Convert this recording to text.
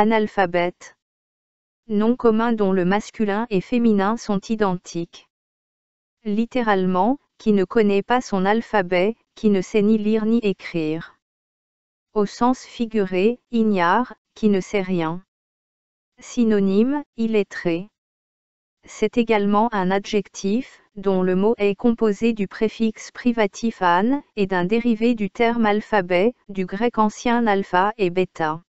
Analphabète. Nom commun dont le masculin et féminin sont identiques. Littéralement, qui ne connaît pas son alphabet, qui ne sait ni lire ni écrire. Au sens figuré, ignare, qui ne sait rien. Synonyme, illettré. C'est également un adjectif, dont le mot est composé du préfixe privatif an et d'un dérivé du terme alphabet, du grec ancien alpha et bêta.